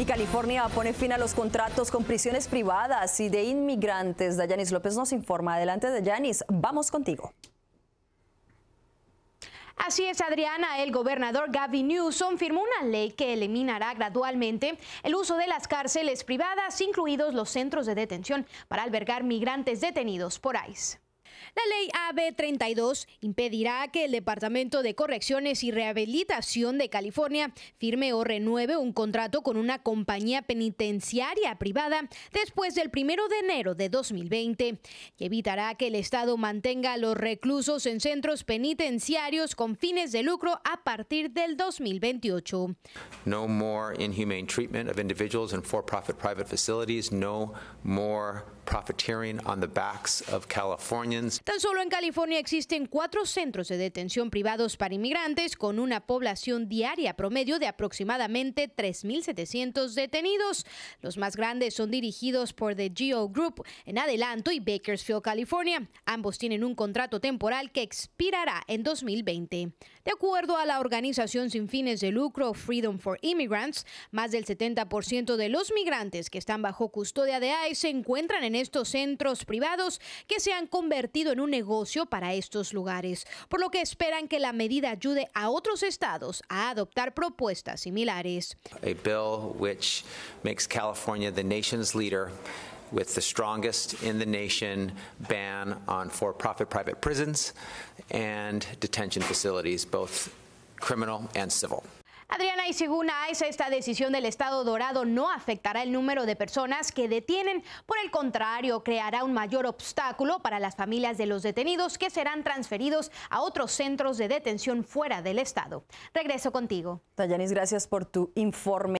Y California pone fin a los contratos con prisiones privadas y de inmigrantes. Dayanis López nos informa. Adelante, Dayanis. Vamos contigo. Así es, Adriana, el gobernador Gavin Newsom firmó una ley que eliminará gradualmente el uso de las cárceles privadas, incluidos los centros de detención, para albergar migrantes detenidos por ICE. La ley AB32 impedirá que el Departamento de Correcciones y Rehabilitación de California firme o renueve un contrato con una compañía penitenciaria privada después del 1 de enero de 2020 y evitará que el Estado mantenga a los reclusos en centros penitenciarios con fines de lucro a partir del 2028. No more inhumane treatment of individuals in for-profit private facilities, no more profiteering on the backs of California Tan solo en California existen cuatro centros de detención privados para inmigrantes con una población diaria promedio de aproximadamente 3.700 detenidos. Los más grandes son dirigidos por The Geo Group en Adelanto y Bakersfield, California. Ambos tienen un contrato temporal que expirará en 2020. De acuerdo a la organización sin fines de lucro Freedom for Immigrants, más del 70% de los migrantes que están bajo custodia de ICE se encuentran en estos centros privados que se han convertido en un negocio para estos lugares, por lo que esperan que la medida ayude a otros estados a adoptar propuestas similares. A bill which makes California the nation's leader with the strongest in the nation ban on for-profit private prisons and detention facilities, both criminal and civil. Adriana, y según esta decisión del Estado Dorado no afectará el número de personas que detienen. Por el contrario, creará un mayor obstáculo para las familias de los detenidos que serán transferidos a otros centros de detención fuera del Estado. Regreso contigo. Dayanis, gracias por tu informe.